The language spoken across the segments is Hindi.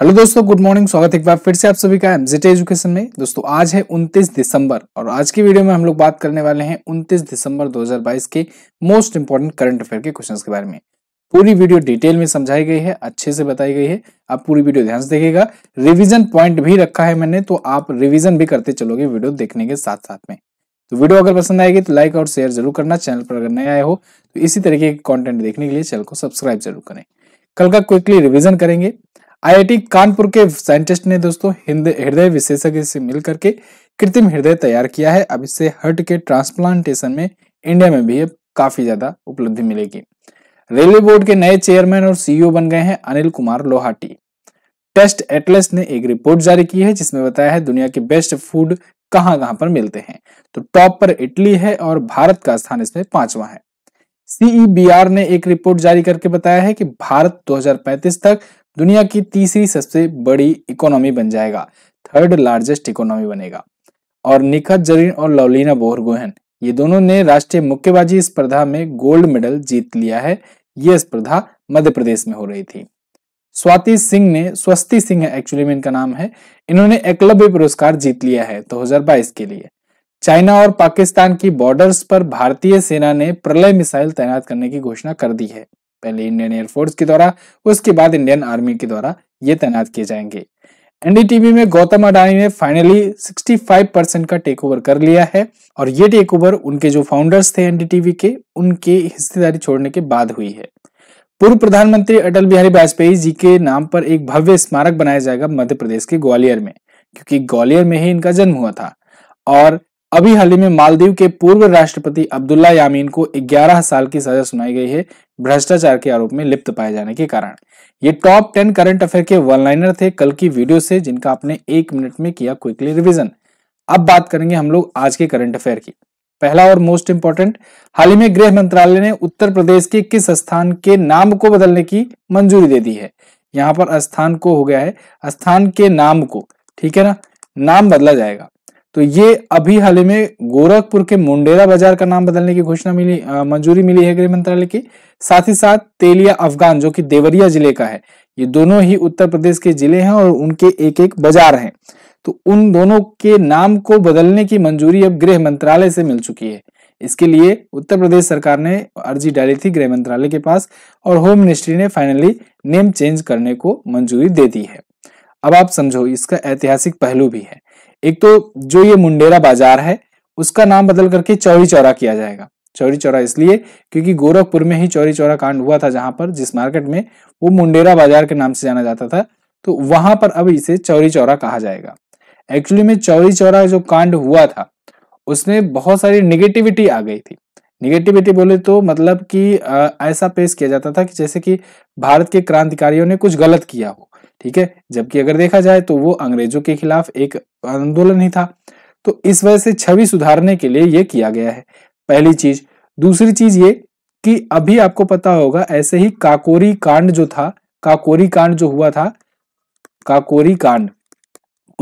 हेलो दोस्तों गुड मॉर्निंग स्वागत है एक बार फिर से आप सभी का एमजेटे एजुकेशन में दोस्तों आज है 29 दिसंबर और आज की वीडियो में हम लोग बात करने वाले हैं 29 दिसंबर 2022 के मोस्ट इंपॉर्टेंट करंट अफेयर के क्वेश्चंस के बारे में पूरी वीडियो डिटेल में समझाई गई है अच्छे से बताई गई है आप पूरी वीडियो ध्यान से देखेगा रिविजन पॉइंट भी रखा है मैंने तो आप रिविजन भी करते चलोगे वीडियो देखने के साथ साथ में तो वीडियो अगर पसंद आएगी तो लाइक और शेयर जरूर करना चैनल पर अगर नए आए हो तो इसी तरीके के कॉन्टेंट देखने के लिए चैनल को सब्सक्राइब जरूर करें कल का क्विकली रिविजन करेंगे आईआईटी कानपुर के साइंटिस्ट ने दोस्तों हृदय विशेषज्ञ से मिल करके कृत्रिम हृदय तैयार किया है अब इससे हर्ट के ट्रांसप्लांटेशन में इंडिया में भी काफी ज्यादा उपलब्धि मिलेगी रेलवे बोर्ड के नए चेयरमैन और सीईओ बन गए हैं अनिल कुमार लोहाटी टेस्ट एटलस ने एक रिपोर्ट जारी की है जिसमें बताया है दुनिया के बेस्ट फूड कहां कहां पर मिलते हैं तो टॉप पर इटली है और भारत का स्थान इसमें पांचवा है सीईबीआर ने एक रिपोर्ट जारी करके बताया है कि भारत 2035 तक दुनिया की तीसरी सबसे बड़ी इकोनॉमी बन जाएगा थर्ड लार्जेस्ट इकोनॉमी बनेगा और निखत जरीन और लवलीना बोहरगोहन ये दोनों ने राष्ट्रीय मुक्केबाजी स्पर्धा में गोल्ड मेडल जीत लिया है ये स्पर्धा मध्य प्रदेश में हो रही थी स्वाति सिंह ने स्वस्ति सिंह है एक्चुअली में इनका नाम है इन्होंने एकलव्य पुरस्कार जीत लिया है 2022 के लिए चाइना और पाकिस्तान की बॉर्डर्स पर भारतीय सेना ने प्रलय मिसाइल तैनात करने की घोषणा कर दी है पहले इंडियन एयरफोर्स के द्वारा उसके बाद इंडियन आर्मी के द्वारा ये तैनात किए जाएंगे एनडीटीवी में गौतम अडानी ने फाइनली 65 परसेंट का टेक ओवर कर लिया है और ये टेक ओवर उनके जो फाउंडर्स थे एनडीटीवी के उनके हिस्सेदारी छोड़ने के बाद हुई है पूर्व प्रधानमंत्री अटल बिहारी वाजपेयी जी के नाम पर एक भव्य स्मारक बनाया जाएगा मध्य प्रदेश के ग्वालियर में क्योंकि ग्वालियर में ही इनका जन्म हुआ था और अभी हाल ही में मालदीव के पूर्व राष्ट्रपति अब्दुल्ला यामीन को 11 साल की सजा सुनाई गई है भ्रष्टाचार के आरोप में लिप्त पाए जाने के कारण ये टॉप 10 करंट अफेयर के वन लाइनर थे कल की वीडियो से जिनका आपने एक मिनट में किया क्विकली रिविजन अब बात करेंगे हम लोग आज के करंट अफेयर की पहला और मोस्ट इंपॉर्टेंट हाल ही में गृह मंत्रालय ने उत्तर प्रदेश के किस स्थान के नाम को बदलने की मंजूरी दे दी है यहां पर स्थान को हो गया है स्थान के नाम को ठीक है ना नाम बदला जाएगा तो ये अभी हाल ही में गोरखपुर के मुंडेरा बाजार का नाम बदलने की घोषणा मिली मंजूरी मिली है गृह मंत्रालय की साथ ही साथ तेलिया अफगान जो कि देवरिया जिले का है ये दोनों ही उत्तर प्रदेश के जिले हैं और उनके एक एक बाजार हैं तो उन दोनों के नाम को बदलने की मंजूरी अब गृह मंत्रालय से मिल चुकी है इसके लिए उत्तर प्रदेश सरकार ने अर्जी डाली थी गृह मंत्रालय के पास और होम मिनिस्ट्री ने फाइनली नेम चेंज करने को मंजूरी दे दी है अब आप समझो इसका ऐतिहासिक पहलू भी है एक तो जो ये मुंडेरा बाजार है उसका नाम बदल करके चौरी चौरा किया जाएगा चौरी चौरा इसलिए क्योंकि गोरखपुर में ही चौरी चौरा कांड हुआ था जहां पर जिस मार्केट में वो मुंडेरा बाजार के नाम से जाना जाता था तो वहां पर अब इसे चौरी चौरा कहा जाएगा एक्चुअली में चौरी चौरा जो कांड हुआ था उसमें बहुत सारी निगेटिविटी आ गई थी निगेटिविटी बोले तो मतलब कि ऐसा पेश किया जाता था कि जैसे कि भारत के क्रांतिकारियों ने कुछ गलत किया हो ठीक है जबकि अगर देखा जाए तो वो अंग्रेजों के खिलाफ एक आंदोलन ही था तो इस वजह से छवि सुधारने के लिए ये किया गया है पहली चीज दूसरी चीज ये कि अभी आपको पता होगा ऐसे ही काकोरी कांड जो था काकोरी कांड जो हुआ था काकोरी कांड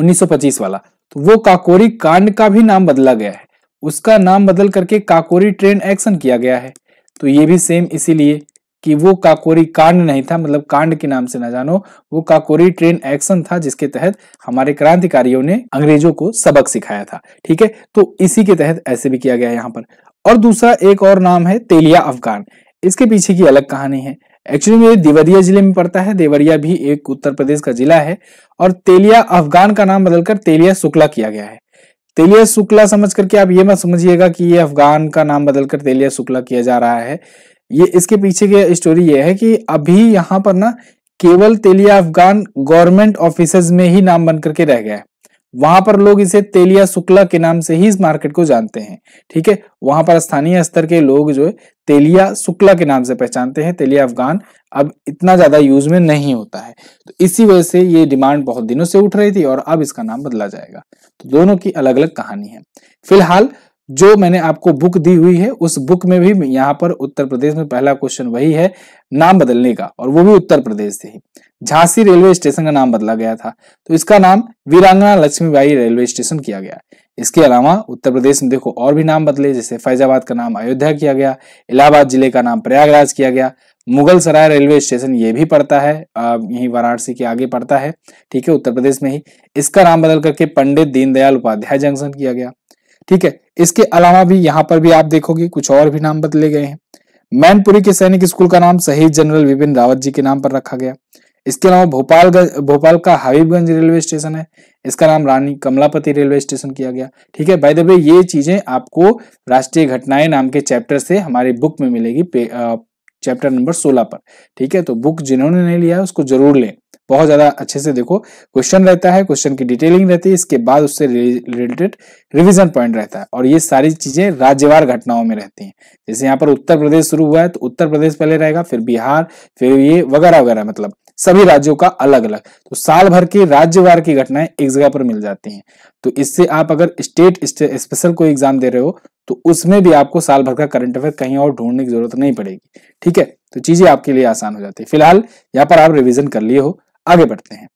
1925 वाला तो वो काकोरी कांड का भी नाम बदला गया है उसका नाम बदल करके काकोरी ट्रेन एक्शन किया गया है तो ये भी सेम इसीलिए कि वो काकोरी कांड नहीं था मतलब कांड के नाम से ना जानो वो काकोरी ट्रेन एक्शन था जिसके तहत हमारे क्रांतिकारियों ने अंग्रेजों को सबक सिखाया था ठीक है तो इसी के तहत ऐसे भी किया गया यहाँ पर और दूसरा एक और नाम है तेलिया अफगान इसके पीछे की अलग कहानी है एक्चुअली में देवरिया जिले में पड़ता है देवरिया भी एक उत्तर प्रदेश का जिला है और तेलिया अफगान का नाम बदलकर तेलिया शुक्ला किया गया है तेलिया शुक्ला समझ करके आप ये मत समझिएगा कि ये अफगान का नाम बदलकर तेलिया शुक्ला किया जा रहा है ये इसके पीछे की स्टोरी ये है कि अभी यहाँ पर ना केवल तेलिया अफगान गवर्नमेंट ऑफिस में ही नाम बन करके रह गया है वहां पर लोग इसे तेलिया शुक्ला के नाम से ही इस मार्केट को जानते हैं ठीक है वहां पर स्थानीय स्तर के लोग जो है तेलिया शुक्ला के नाम से पहचानते हैं तेलिया अफगान अब इतना ज्यादा यूज में नहीं होता है तो इसी वजह से ये डिमांड बहुत दिनों से उठ रही थी और अब इसका नाम बदला जाएगा तो दोनों की अलग अलग कहानी है फिलहाल जो मैंने आपको बुक दी हुई है उस बुक में भी यहाँ पर उत्तर प्रदेश में पहला क्वेश्चन वही है नाम बदलने का और वो भी उत्तर प्रदेश से ही झांसी रेलवे स्टेशन का नाम बदला गया था तो इसका नाम वीरांगना लक्ष्मीबाई रेलवे स्टेशन किया गया इसके अलावा उत्तर प्रदेश में देखो और भी नाम बदले जैसे फैजाबाद का नाम अयोध्या किया गया इलाहाबाद जिले का नाम प्रयागराज किया गया मुगल सराय रेलवे स्टेशन ये भी पड़ता है यही वाराणसी के आगे पड़ता है ठीक है उत्तर प्रदेश में ही इसका नाम बदल करके पंडित दीनदयाल उपाध्याय जंक्शन किया गया ठीक है इसके अलावा भी यहाँ पर भी आप देखोगे कुछ और भी नाम बदले गए हैं मैनपुरी के सैनिक स्कूल का नाम शहीद जनरल विपिन रावत जी के नाम पर रखा गया इसके अलावा भोपाल भोपाल का हबीबगंज रेलवे स्टेशन है इसका नाम रानी कमलापति रेलवे स्टेशन किया गया ठीक है भाई दबे ये चीजें आपको राष्ट्रीय घटनाएं नाम के चैप्टर से हमारी बुक में मिलेगी चैप्टर नंबर सोलह पर ठीक है तो बुक जिन्होंने नहीं लिया उसको जरूर लें बहुत ज्यादा अच्छे से देखो क्वेश्चन रहता है क्वेश्चन की डिटेलिंग रहती है इसके बाद उससे रिलेटेड रिविजन पॉइंट रहता है और ये सारी चीजें राज्यवार घटनाओं में रहती हैं जैसे यहाँ पर उत्तर प्रदेश शुरू हुआ है तो उत्तर प्रदेश पहले रहेगा फिर बिहार फिर ये वगैरह वगैरह मतलब सभी राज्यों का अलग अलग तो साल भर की राज्यवार की घटनाएं एक जगह पर मिल जाती हैं तो इससे आप अगर स्टेट स्पेशल कोई एग्जाम दे रहे हो तो उसमें भी आपको साल भर का करंट अफेयर कहीं और ढूंढने की जरूरत नहीं पड़ेगी ठीक है तो चीजें आपके लिए आसान हो जाती है फिलहाल यहाँ पर आप रिविजन कर लिए हो आगे बढ़ते हैं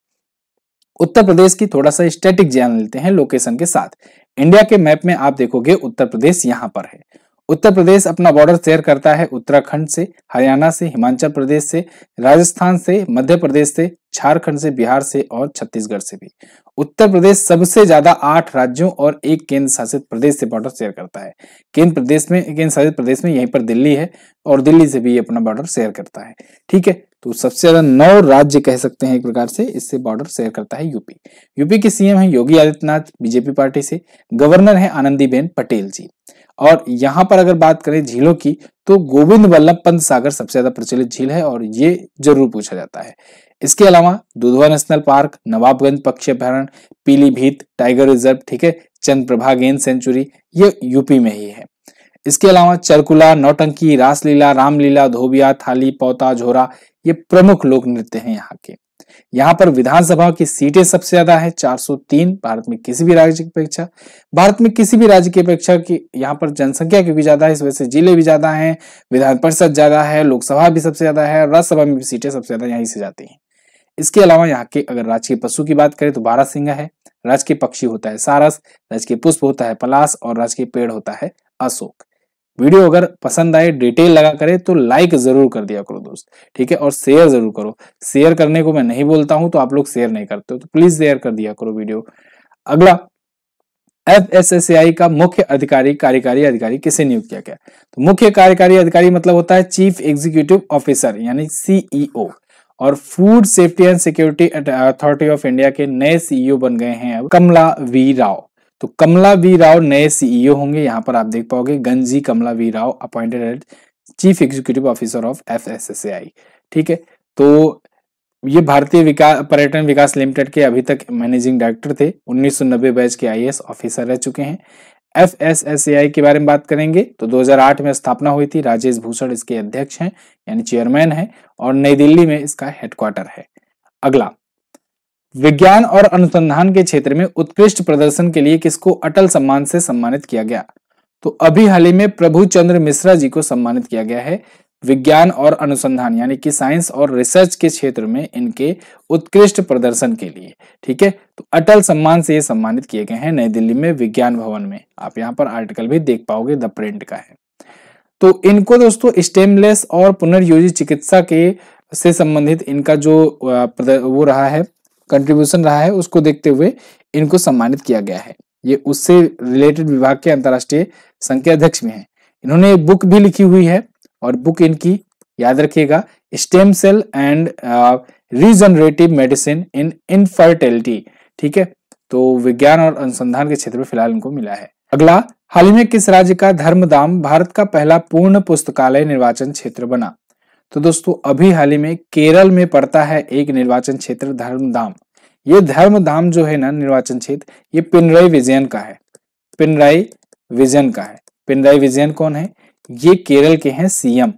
उत्तर प्रदेश की थोड़ा सा स्टेटिक जान लेते हैं लोकेशन के साथ इंडिया के मैप में आप देखोगे उत्तर प्रदेश यहाँ पर है उत्तर प्रदेश अपना बॉर्डर शेयर करता है उत्तराखंड से हरियाणा से हिमाचल प्रदेश से राजस्थान से मध्य प्रदेश से झारखंड से बिहार से और छत्तीसगढ़ से भी उत्तर प्रदेश सबसे ज्यादा आठ राज्यों और एक केंद्र शासित प्रदेश से बॉर्डर शेयर करता है केंद्र प्रदेश में केंद्र शासित प्रदेश में यहीं पर दिल्ली है और दिल्ली से भी अपना बॉर्डर शेयर करता है ठीक है तो सबसे ज्यादा नौ राज्य कह सकते हैं एक प्रकार से इससे बॉर्डर शेयर करता है यूपी यूपी के सीएम है योगी आदित्यनाथ बीजेपी पार्टी से गवर्नर है आनंदीबेन पटेल जी और यहाँ पर अगर बात करें झीलों की तो गोविंद वल्लभ पंत सागर सबसे ज्यादा प्रचलित झील है और ये जरूर पूछा जाता है इसके अलावा दुधवा नेशनल पार्क नवाबगंज पक्षी अभ्यारण पीलीभीत टाइगर रिजर्व ठीक है प्रभा गेंद सेंचुरी ये यूपी में ही है इसके अलावा चरकुला नौटंकी रासलीला रामलीला धोबिया थाली पौता झोरा ये प्रमुख लोक नृत्य है यहाँ के यहाँ पर विधानसभा की सीटें सबसे ज्यादा है 403 भारत में किसी भी राज्य की अपेक्षा भारत में किसी भी राज्य की अपेक्षा की यहाँ पर जनसंख्या क्योंकि ज्यादा है इस वजह से जिले भी ज्यादा हैं विधान परिषद ज्यादा है लोकसभा भी सबसे ज्यादा है राज्यसभा में भी सीटें सबसे ज्यादा यहीं से जाती हैं इसके अलावा यहाँ के अगर राजकीय पशु की बात करें तो बारह सिंह है राजकीय पक्षी होता है सारस राजकीय पुष्प होता है पलास और राजकीय पेड़ होता है अशोक वीडियो अगर पसंद आए डिटेल लगा करे तो लाइक जरूर कर दिया करो दोस्त ठीक है और शेयर जरूर करो शेयर करने को मैं नहीं बोलता हूं तो आप लोग शेयर नहीं करते तो प्लीज शेयर कर दिया करो वीडियो अगला एफ का मुख्य अधिकारी कार्यकारी अधिकारी किसे नियुक्त किया गया तो मुख्य कार्यकारी अधिकारी मतलब होता है चीफ एग्जीक्यूटिव ऑफिसर यानी सीईओ e और food safety and security authority of India के नए सीईओ e बन गए हैं कमला वी राव तो कमला वी राव नए सीईओ e होंगे यहाँ पर आप देख पाओगे Ganji Kamala V Rao appointed as chief executive officer of F ठीक है तो ये भारतीय विकास पर्यटन विकास लिमिटेड के अभी तक मैनेजिंग डायरेक्टर थे 1990 बैच के आईएएस ऑफिसर रह चुके हैं F S S A I के बारे में बात करेंगे तो 2008 में स्थापना हुई थी राजेश भूषण इसके अध्यक्ष हैं यानी चेयरमैन हैं और नई दिल्ली में इसका हेडक्वार्टर है अगला विज्ञान और अनुसंधान के क्षेत्र में उत्कृष्ट प्रदर्शन के लिए किसको अटल सम्मान से सम्मानित किया गया तो अभी हाल ही में प्रभु चंद्र मिश्रा जी को सम्मानित किया गया है विज्ञान और अनुसंधान यानी कि साइंस और रिसर्च के क्षेत्र में इनके उत्कृष्ट प्रदर्शन के लिए ठीक है तो अटल सम्मान से ये सम्मानित किए गए हैं नई दिल्ली में विज्ञान भवन में आप यहाँ पर आर्टिकल भी देख पाओगे द प्रिंट का है तो इनको दोस्तों स्टेमलेस और पुनर्योजी चिकित्सा के से संबंधित इनका जो वो रहा है कंट्रीब्यूशन रहा है उसको देखते हुए इनको सम्मानित किया गया है ये उससे रिलेटेड विभाग के अंतर्राष्ट्रीय संघ के अध्यक्ष में है इन्होंने बुक भी लिखी हुई है और बुक इनकी याद रखिएगा stem cell and regenerative medicine in infertility ठीक है तो विज्ञान और अनुसंधान के क्षेत्र में फिलहाल इनको मिला है अगला हाल ही में किस राज्य का धर्मधाम भारत का पहला पूर्ण पुस्तकालय निर्वाचन क्षेत्र बना तो दोस्तों अभी हाल ही में केरल में पड़ता है एक निर्वाचन क्षेत्र धर्मधाम ये धर्मधाम जो है ना निर्वाचन क्षेत्र ये पिनराई विजयन का है पिनराई विजयन का है पिनराई विजयन कौन है ये केरल के हैं सीएम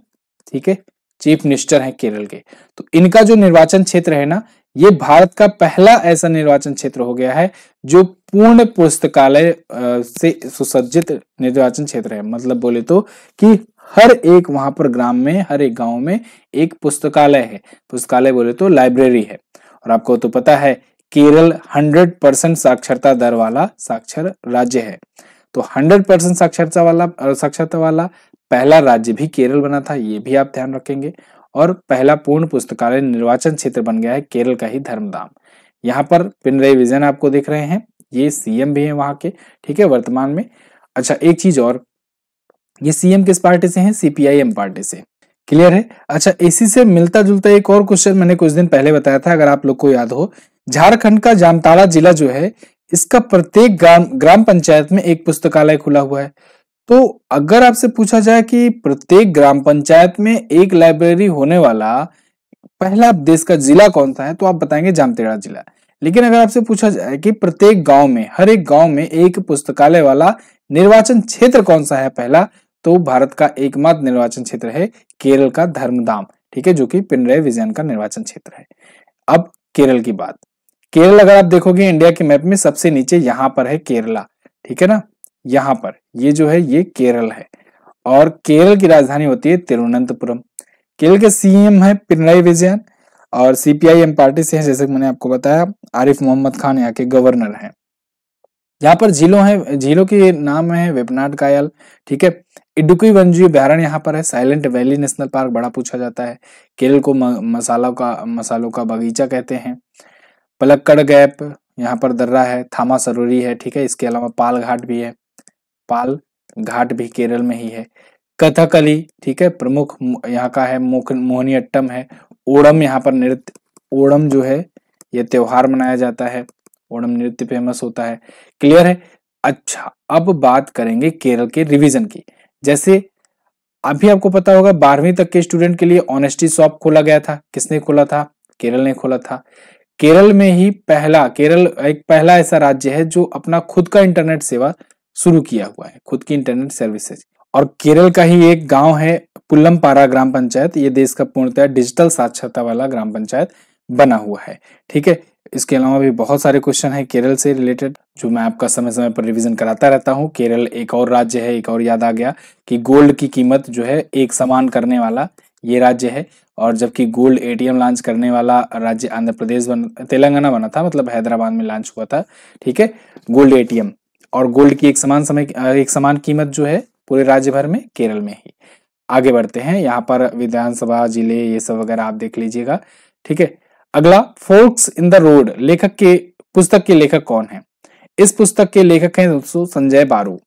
ठीक है चीफ मिनिस्टर हैं केरल के तो इनका जो निर्वाचन क्षेत्र है ना ये भारत का पहला ऐसा निर्वाचन क्षेत्र हो गया है जो पूर्ण पुस्तकालय से सुसज्जित निर्वाचन क्षेत्र है मतलब बोले तो कि हर एक वहां पर ग्राम में हर एक गांव में एक पुस्तकालय है पुस्तकालय बोले तो लाइब्रेरी है और आपको तो पता है केरल 100 परसेंट साक्षरता दर वाला साक्षर राज्य है तो 100 परसेंट साक्षरता वाला साक्षरता वाला पहला राज्य भी केरल बना था ये भी आप ध्यान रखेंगे और पहला पूर्ण पुस्तकालय निर्वाचन क्षेत्र बन गया है केरल का ही धर्मधाम यहाँ पर पिनरई विजन आपको देख रहे हैं ये सीएम भी है वहां के ठीक है वर्तमान में अच्छा एक चीज और ये सीएम किस पार्टी से हैं सीपीआईएम पार्टी से क्लियर है अच्छा इसी से मिलता जुलता एक और क्वेश्चन मैंने कुछ दिन पहले बताया था अगर आप लोग को याद हो झारखंड का जामताड़ा जिला जो है इसका प्रत्येक ग्राम ग्राम पंचायत में एक पुस्तकालय खुला हुआ है तो अगर आपसे पूछा जाए कि प्रत्येक ग्राम पंचायत में एक लाइब्रेरी होने वाला पहला देश का जिला कौन सा है तो आप बताएंगे जामतेड़ा जिला लेकिन अगर आपसे पूछा जाए कि प्रत्येक गांव में हर एक गांव में एक पुस्तकालय वाला निर्वाचन क्षेत्र कौन सा है पहला तो भारत का एकमात्र निर्वाचन क्षेत्र है केरल का धर्मधाम ठीक है जो कि पिनरे विजयन का निर्वाचन क्षेत्र है अब केरल की बात केरल अगर आप देखोगे इंडिया के मैप में सबसे नीचे यहां पर है केरला ठीक है ना यहां पर ये जो है ये केरल है और केरल की राजधानी होती है तिरुवनंतपुरम केरल के सीएम है पिनराई विजयन और सीपीआईएम पार्टी से है जैसे मैंने आपको बताया आरिफ मोहम्मद खान यहाँ के गवर्नर हैं यहाँ पर झीलों हैं झीलों के नाम है वेपनाट कायल ठीक है इडुकी वंजीय बहरण यहाँ पर है साइलेंट वैली नेशनल पार्क बड़ा पूछा जाता है केरल को मसालों का मसालों का बगीचा कहते हैं पलक्कड़ गैप यहाँ पर दर्रा है थामा सरूरी है ठीक है इसके अलावा पाल घाट भी है पाल घाट भी केरल में ही है कथकली ठीक है प्रमुख यहाँ का है अट्टम है ओणम यहाँ पर नृत्य ओणम जो है ये त्योहार मनाया जाता है ओणम नृत्य फेमस होता है क्लियर है अच्छा अब बात करेंगे केरल के रिविजन की जैसे अभी आपको पता होगा बारहवीं तक के स्टूडेंट के लिए ऑनेस्टी शॉप खोला गया था किसने खोला था केरल ने खोला था केरल में ही पहला केरल एक पहला ऐसा राज्य है जो अपना खुद का इंटरनेट सेवा शुरू किया हुआ है खुद की इंटरनेट सर्विसेज और केरल का ही एक गांव है पुल्लमपारा ग्राम पंचायत ये देश का पूर्णतः डिजिटल साक्षरता वाला ग्राम पंचायत बना हुआ है ठीक है इसके अलावा भी बहुत सारे क्वेश्चन हैं केरल से रिलेटेड जो मैं आपका समय समय पर रिवीजन कराता रहता हूँ केरल एक और राज्य है एक और याद आ गया कि गोल्ड की कीमत जो है एक समान करने वाला ये राज्य है और जबकि गोल्ड एटीएम लॉन्च करने वाला राज्य आंध्र प्रदेश बन तेलंगाना बना था मतलब हैदराबाद में लॉन्च हुआ था ठीक है गोल्ड एटीएम और गोल्ड की एक समान समय एक समान कीमत जो है पूरे राज्य भर में केरल में ही आगे बढ़ते हैं यहाँ पर विधानसभा जिले ये सब वगैरह आप देख लीजिएगा ठीक है अगला फोर्क्स इन द रोड लेखक के पुस्तक के लेखक कौन है इस पुस्तक के लेखक हैं दोस्तों संजय बारू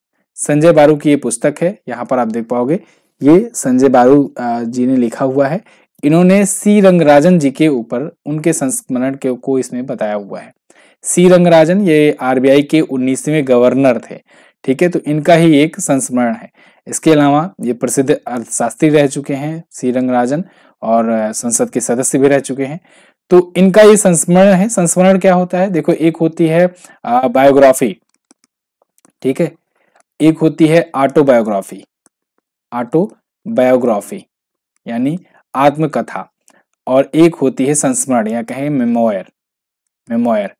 संजय बारू की ये पुस्तक है यहाँ पर आप देख पाओगे ये संजय बारू जी ने लिखा हुआ है इन्होंने सी रंगराजन जी के ऊपर उनके संस्मरण के को इसमें बताया हुआ है सी रंगराजन ये आरबीआई के उन्नीसवें गवर्नर थे ठीक है तो इनका ही एक संस्मरण है इसके अलावा ये प्रसिद्ध अर्थशास्त्री रह चुके हैं सी रंगराजन और संसद के सदस्य भी रह चुके हैं तो इनका ये संस्मरण है संस्मरण क्या होता है देखो एक होती है बायोग्राफी ठीक है एक होती है ऑटोबायोग्राफी ऑटोबायोग्राफी यानी आत्मकथा और एक होती है संस्मरण या कहें मेमोयर मेमोयर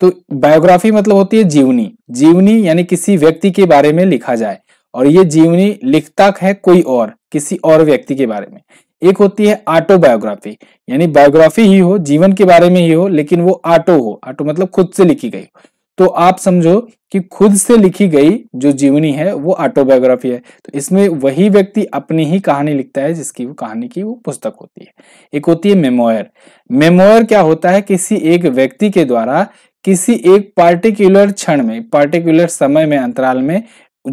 तो बायोग्राफी मतलब होती है जीवनी जीवनी यानी किसी व्यक्ति के बारे में लिखा जाए और ये जीवनी लिखता है कोई और किसी और व्यक्ति के बारे में एक होती है ऑटोबायोग्राफी यानी बायोग्राफी ही हो जीवन के बारे में ही हो लेकिन वो ऑटो हो ऑटो मतलब खुद से लिखी गई हो तो आप समझो कि खुद से लिखी गई जो जीवनी है वो ऑटोबायोग्राफी है तो इसमें वही व्यक्ति अपनी ही कहानी लिखता है जिसकी वो कहानी की वो पुस्तक होती है एक होती है मेमोयर मेमोयर क्या होता है किसी एक व्यक्ति के द्वारा किसी एक पार्टिकुलर क्षण में पार्टिकुलर समय में अंतराल में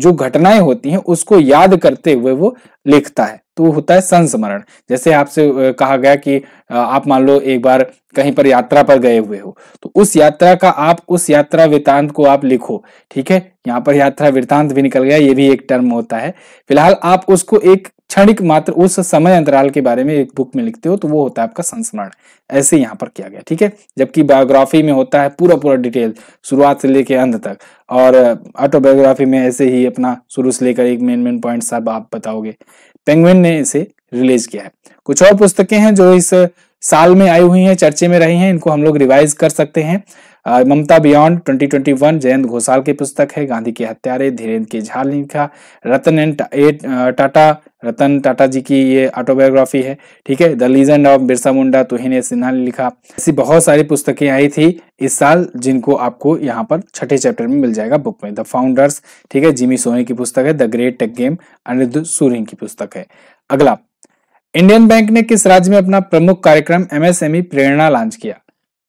जो घटनाएं होती हैं उसको याद करते हुए वो लिखता है तो वो होता है संस्मरण जैसे आपसे कहा गया कि आप मान लो एक बार कहीं पर यात्रा पर गए हुए हो तो उस यात्रा का आप उस यात्रा वृतांत को आप लिखो ठीक है यहाँ पर यात्रा वृतांत भी निकल गया ये भी एक टर्म होता है फिलहाल आप उसको एक क्षणिक मात्र उस समय अंतराल के बारे में एक बुक में लिखते हो तो वो होता है आपका संस्मरण ऐसे यहाँ पर किया गया ठीक है जबकि बायोग्राफी में होता है पूरा पूरा डिटेल शुरुआत से लेकर अंत तक और ऑटोबायोग्राफी में ऐसे ही अपना शुरू से लेकर एक मेन मेन पॉइंट सब आप बताओगे पेंगुइन ने इसे रिलीज किया है कुछ और पुस्तकें हैं जो इस साल में आई हुई हैं चर्चे में रही हैं इनको हम लोग रिवाइज कर सकते हैं ममता बियॉन्ड 2021 जयंत घोषाल की पुस्तक है गांधी के हत्यारे धीरेन्द्र के झाल ने लिखा रतन एंड टाटा रतन टाटा जी की ये ऑटोबायोग्राफी है ठीक है the legend of Birsa Munda Tuhin Sinha ने लिखा ऐसी बहुत सारी पुस्तकें आई थी इस साल जिनको आपको यहाँ पर छठे चैप्टर में मिल जाएगा बुक में द फाउंडर्स ठीक है जिमी सोनी की पुस्तक है the great tech game Anirudh Surya की पुस्तक है अगला इंडियन बैंक ने किस राज्य में अपना प्रमुख कार्यक्रम एमएसएमई e प्रेरणा लॉन्च किया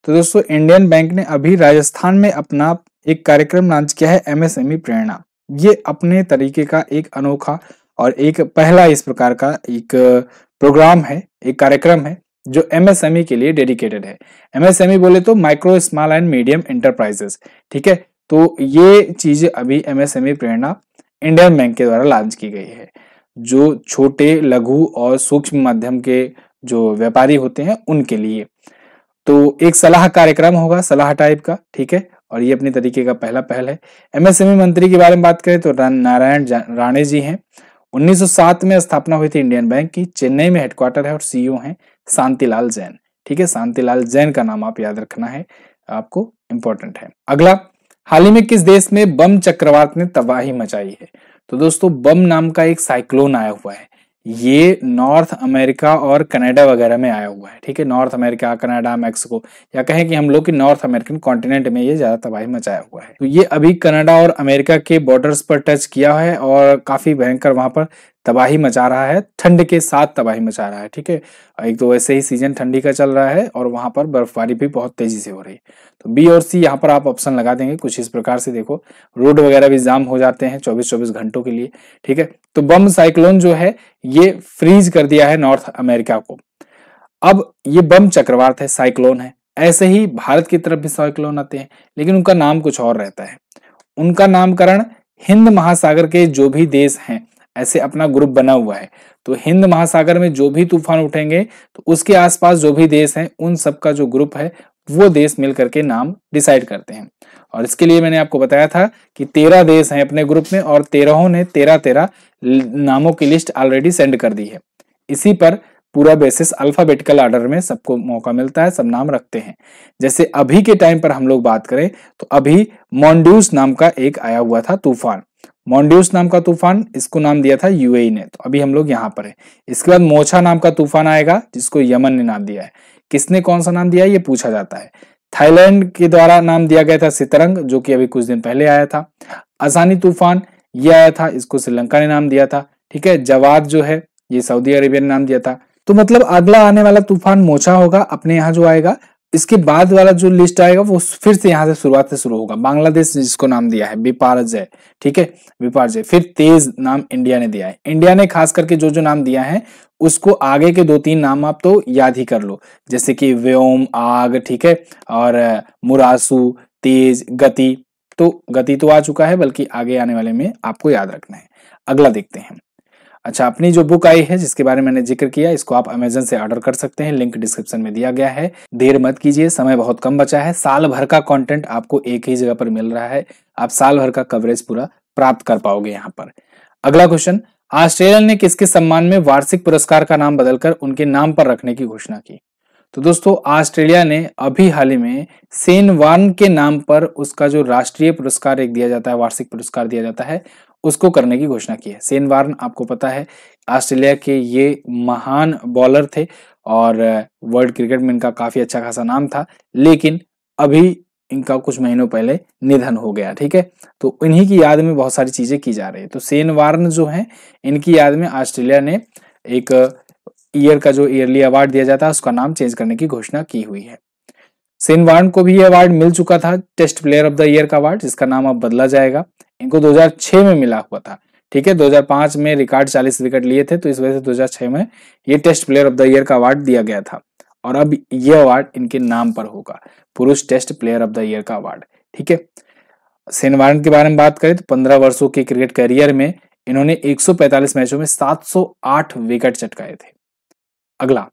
तो दोस्तों इंडियन बैंक ने अभी राजस्थान में अपना एक कार्यक्रम लॉन्च किया है एमएसएमई e प्रेरणा ये अपने तरीके का एक अनोखा और एक पहला इस प्रकार का एक प्रोग्राम है एक कार्यक्रम है जो एमएसएमई e के लिए डेडिकेटेड है एमएसएमई e बोले तो micro small and medium enterprises ठीक है तो ये चीज अभी एमएसएमई प्रेरणा इंडियन बैंक के द्वारा लॉन्च की गई है जो छोटे लघु और सूक्ष्म माध्यम के जो व्यापारी होते हैं उनके लिए तो एक सलाह कार्यक्रम होगा सलाह टाइप का ठीक है और ये अपने तरीके का पहला पहल है एमएसएमई e मंत्री के बारे में बात करें तो नारायण राणे जी हैं 1907 में स्थापना हुई थी इंडियन बैंक की चेन्नई में हेडक्वार्टर है और सीईओ e हैं शांतिलाल जैन ठीक है शांतिलाल जैन का नाम आप याद रखना है आपको इंपॉर्टेंट है अगला हाल ही में किस देश में बम चक्रवात ने तबाही मचाई है तो दोस्तों बम नाम का एक साइक्लोन आया हुआ है ये नॉर्थ अमेरिका और कनाडा वगैरह में आया हुआ है ठीक है नॉर्थ अमेरिका कनाडा मैक्सिको या कहें कि हम लोग की नॉर्थ अमेरिकन कॉन्टिनेंट में ये ज्यादा तबाही मचाया हुआ है तो ये अभी कनाडा और अमेरिका के बॉर्डर्स पर टच किया है और काफी भयंकर वहां पर तबाही मचा रहा है ठंड के साथ तबाही मचा रहा है ठीक है एक तो वैसे ही सीजन ठंडी का चल रहा है और वहां पर बर्फबारी भी बहुत तेजी से हो रही है तो बी और सी यहाँ पर आप ऑप्शन लगा देंगे कुछ इस प्रकार से देखो रोड वगैरह भी जाम हो जाते हैं चौबीस चौबीस घंटों के लिए ठीक है तो बम साइक्लोन जो है ये फ्रीज कर दिया है नॉर्थ अमेरिका को अब ये बम चक्रवात है साइक्लोन है ऐसे ही भारत की तरफ भी साइक्लोन आते हैं लेकिन उनका नाम कुछ और रहता है उनका नामकरण हिंद महासागर के जो भी देश हैं ऐसे अपना ग्रुप बना हुआ है तो हिंद महासागर में जो भी तूफान उठेंगे तो उसके आसपास जो भी देश हैं उन सबका जो ग्रुप है वो देश मिलकर के नाम डिसाइड करते हैं और इसके लिए मैंने आपको बताया था कि तेरह देश हैं अपने ग्रुप में और तेरहों ने तेरह तेरह नामों की लिस्ट ऑलरेडी सेंड कर दी है इसी पर पूरा बेसिस अल्फाबेटिकल ऑर्डर में सबको मौका मिलता है सब नाम रखते हैं जैसे अभी के टाइम पर हम लोग बात करें तो अभी मॉन्ड्यूस नाम का एक आया हुआ था तूफान मॉन्ड्यूस नाम का तूफान इसको नाम दिया था यूएई ने तो अभी हम लोग यहाँ पर है इसके बाद मोछा नाम का तूफान आएगा जिसको यमन ने नाम दिया है किसने कौन सा नाम दिया है ये पूछा जाता है थाईलैंड के द्वारा नाम दिया गया था सितरंग जो कि अभी कुछ दिन पहले आया था आसानी तूफान ये आया था इसको श्रीलंका ने नाम दिया था ठीक है जवाद जो है ये सऊदी अरेबिया ने नाम दिया था तो मतलब अगला आने वाला तूफान मोछा होगा अपने यहाँ जो आएगा इसके बाद वाला जो लिस्ट आएगा वो फिर से यहाँ से शुरुआत से शुरू होगा बांग्लादेश जिसको नाम दिया है जय ठीक है बिपारजय फिर तेज नाम इंडिया ने दिया है इंडिया ने खास करके जो जो नाम दिया है उसको आगे के दो तीन नाम आप तो याद ही कर लो जैसे कि व्योम आग ठीक है और मुरासू तेज गति तो गति तो आ चुका है बल्कि आगे आने वाले में आपको याद रखना है अगला देखते हैं अच्छा अपनी जो बुक आई है जिसके बारे में मैंने जिक्र किया इसको आप अमेजन से ऑर्डर कर सकते हैं लिंक डिस्क्रिप्शन में दिया गया है देर मत कीजिए समय बहुत कम बचा है साल भर का कंटेंट आपको एक ही जगह पर मिल रहा है आप साल भर का कवरेज पूरा प्राप्त कर पाओगे यहाँ पर अगला क्वेश्चन ऑस्ट्रेलिया ने किसके सम्मान में वार्षिक पुरस्कार का नाम बदलकर उनके नाम पर रखने की घोषणा की तो दोस्तों ऑस्ट्रेलिया ने अभी हाल ही में सेन वार्न के नाम पर उसका जो राष्ट्रीय पुरस्कार एक दिया जाता है वार्षिक पुरस्कार दिया जाता है उसको करने की घोषणा की है सेन वार्न आपको पता है ऑस्ट्रेलिया के ये महान बॉलर थे और वर्ल्ड क्रिकेट में इनका काफी अच्छा खासा नाम था लेकिन अभी इनका कुछ महीनों पहले निधन हो गया ठीक है तो इन्हीं की याद में बहुत सारी चीजें की जा रही है तो सेन वार्न जो है इनकी याद में ऑस्ट्रेलिया ने एक ईयर का जो ईयरली अवार्ड दिया जाता है उसका नाम चेंज करने की घोषणा की हुई है सेन वार्न को भी ये अवार्ड मिल चुका था test player of the year का अवार्ड जिसका नाम अब बदला जाएगा इनको 2006 में मिला हुआ था ठीक है 2005 में रिकॉर्ड 40 विकेट लिए थे तो इस वजह से 2006 में ये test player of the year का अवार्ड दिया गया था और अब ये अवार्ड इनके नाम पर होगा पुरुष test player of the year का अवार्ड ठीक है सेन वारन के बारे में बात करें तो पंद्रह वर्षो के क्रिकेट करियर में इन्होंने एक मैचों में सात विकेट चटकाए थे अगला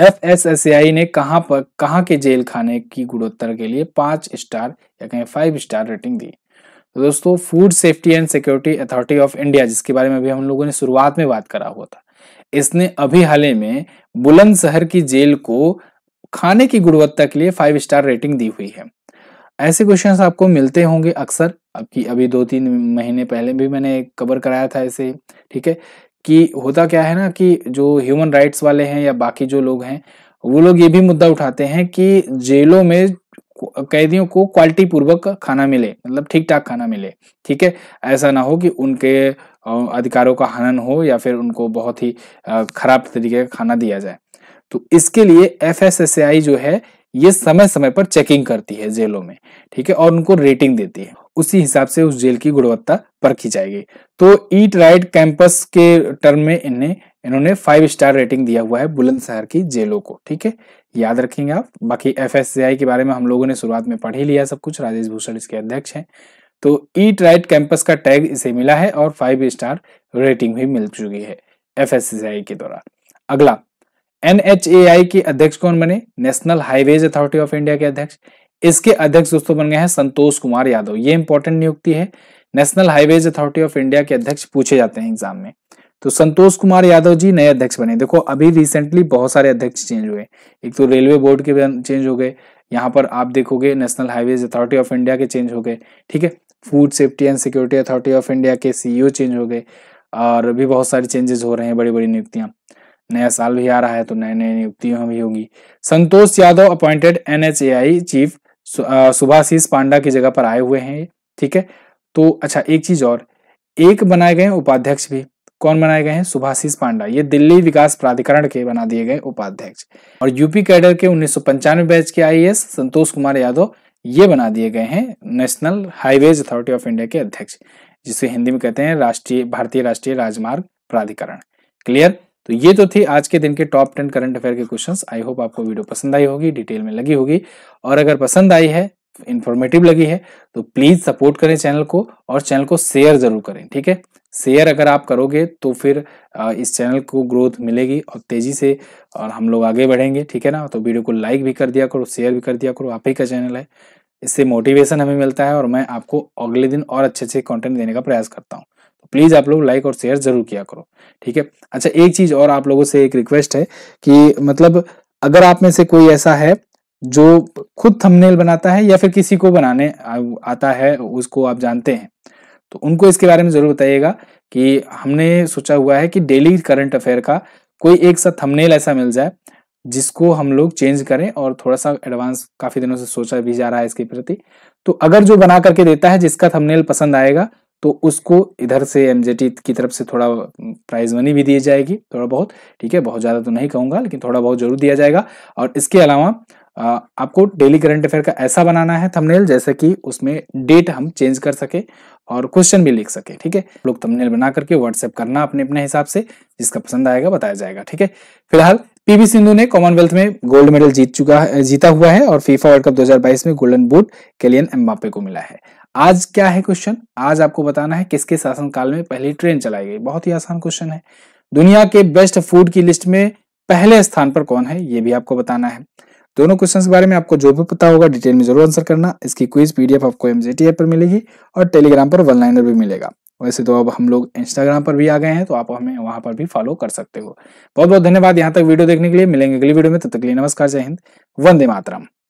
एफ एस एस आई ने कहां पर कहां के जेल खाने की गुणोत्तर के लिए पांच स्टार या कहें फाइव स्टार रेटिंग दी तो दोस्तों food safety and security authority of India जिसके बारे में अभी हम लोगों ने शुरुआत में बात करा हुआ था इसने अभी हाल ही में बुलंदशहर की जेल को खाने की गुणवत्ता के लिए फाइव स्टार रेटिंग दी हुई है ऐसे क्वेश्चंस आपको मिलते होंगे अक्सर आपकी अभी दो तीन महीने पहले भी मैंने कवर कराया था इसे ठीक है कि होता क्या है ना कि जो ह्यूमन राइट्स वाले हैं या बाकी जो लोग हैं वो लोग ये भी मुद्दा उठाते हैं कि जेलों में कैदियों को क्वालिटी पूर्वक खाना मिले मतलब ठीक ठाक खाना मिले ठीक है ऐसा ना हो कि उनके अधिकारों का हनन हो या फिर उनको बहुत ही खराब तरीके का खाना दिया जाए तो इसके लिए एफ जो है ये समय समय पर चेकिंग करती है जेलों में ठीक है और उनको रेटिंग देती है उसी हिसाब से उस जेल की गुणवत्ता परखी जाएगी तो ईट राइट कैंपस के टर्म में इन्हें इन्होंने फाइव स्टार रेटिंग दिया हुआ है बुलंदशहर की जेलों को ठीक है याद रखेंगे आप बाकी एफ के बारे में हम लोगों ने शुरुआत में पढ़ ही लिया सब कुछ राजेश भूषण इसके अध्यक्ष हैं तो ईट राइट कैंपस का टैग इसे मिला है और फाइव स्टार रेटिंग भी मिल चुकी है एफ के द्वारा अगला एन के अध्यक्ष कौन बने national highways authority of India के अध्यक्ष इसके अध्यक्ष दोस्तों बन गए हैं संतोष कुमार यादव ये इंपॉर्टेंट नियुक्ति है national highways authority of India के अध्यक्ष पूछे जाते हैं एग्जाम में तो संतोष कुमार यादव जी नए अध्यक्ष बने देखो अभी रिसेंटली बहुत सारे अध्यक्ष चेंज हुए एक तो रेलवे बोर्ड के चेंज हो गए यहाँ पर आप देखोगे national highways authority of India के चेंज हो गए ठीक है food safety and security authority of India के सीईओ चेंज e हो गए और भी बहुत सारे चेंजेस हो रहे हैं बड़ी बड़ी नियुक्तियाँ नया साल भी आ रहा है तो नए नए नियुक्तियां भी होगी Santosh Yadav appointed NHAI chief Subhashish Panda की जगह पर आए हुए हैं ठीक है तो अच्छा एक चीज और एक बनाए गए उपाध्यक्ष भी कौन बनाए गए हैं सुभाषीष पांडा ये दिल्ली विकास प्राधिकरण के बना दिए गए उपाध्यक्ष और यूपी कैडर के उन्नीस बैच के आई संतोष कुमार यादव ये बना दिए गए हैं national highways authority of India के अध्यक्ष जिसे हिंदी में कहते हैं राष्ट्रीय भारतीय राष्ट्रीय राजमार्ग प्राधिकरण क्लियर तो ये तो थी आज के दिन के टॉप टेन करंट अफेयर के क्वेश्चंस आई होप आपको वीडियो पसंद आई होगी डिटेल में लगी होगी और अगर पसंद आई है इन्फॉर्मेटिव लगी है तो प्लीज सपोर्ट करें चैनल को और चैनल को शेयर जरूर करें ठीक है शेयर अगर आप करोगे तो फिर इस चैनल को ग्रोथ मिलेगी और तेज़ी से और हम लोग आगे बढ़ेंगे ठीक है ना तो वीडियो को लाइक भी कर दिया करो शेयर भी कर दिया करो आप ही का चैनल है इससे मोटिवेशन हमें मिलता है और मैं आपको अगले दिन और अच्छे अच्छे कंटेंट देने का प्रयास करता हूँ तो प्लीज़ आप लोग लाइक और शेयर ज़रूर किया करो ठीक है अच्छा एक चीज़ और आप लोगों से एक रिक्वेस्ट है कि मतलब अगर आप में से कोई ऐसा है जो खुद थंबनेल बनाता है या फिर किसी को बनाने आता है उसको आप जानते हैं तो उनको इसके बारे में ज़रूर बताइएगा कि हमने सोचा हुआ है कि डेली करंट अफेयर का कोई एक सा थंबनेल ऐसा मिल जाए जिसको हम लोग चेंज करें और थोड़ा सा एडवांस काफ़ी दिनों से सोचा भी जा रहा है इसके प्रति तो अगर जो बना करके देता है जिसका थंबनेल पसंद आएगा तो उसको इधर से एमजेटी की तरफ से थोड़ा प्राइज मनी भी दी जाएगी थोड़ा बहुत ठीक है बहुत ज़्यादा तो नहीं कहूंगा लेकिन थोड़ा बहुत जरूर दिया जाएगा और इसके अलावा आपको डेली करंट अफेयर का ऐसा बनाना है थंबनेल जैसे कि उसमें डेट हम चेंज कर सके और क्वेश्चन भी लिख सके ठीक है लोग थंबनेल बना करके व्हाट्सएप करना अपने अपने हिसाब से जिसका पसंद आएगा बताया जाएगा ठीक है फिलहाल पीवी सिंधु ने कॉमनवेल्थ में गोल्ड मेडल जीत चुका है जीता हुआ है और फीफा वर्ल्ड कप दो में गोल्डन बूट केलियन एम्बापे को मिला है आज क्या है क्वेश्चन आज आपको बताना है किसके शासनकाल में पहली ट्रेन चलाई गई बहुत ही आसान क्वेश्चन है दुनिया के बेस्ट फूड की लिस्ट में पहले स्थान पर कौन है ये भी आपको बताना है दोनों क्वेश्चन के बारे में आपको जो भी पता होगा डिटेल में जरूर आंसर करना इसकी क्विज पीडीएफ आपको एमजेटी ऐप पर मिलेगी और टेलीग्राम पर वन लाइनर भी मिलेगा वैसे तो अब हम लोग इंस्टाग्राम पर भी आ गए हैं तो आप हमें वहां पर भी फॉलो कर सकते हो बहुत बहुत धन्यवाद यहाँ तक वीडियो देखने के लिए मिलेंगे अगली वीडियो में तब तक लिए नमस्कार जय हिंद वंदे मातरम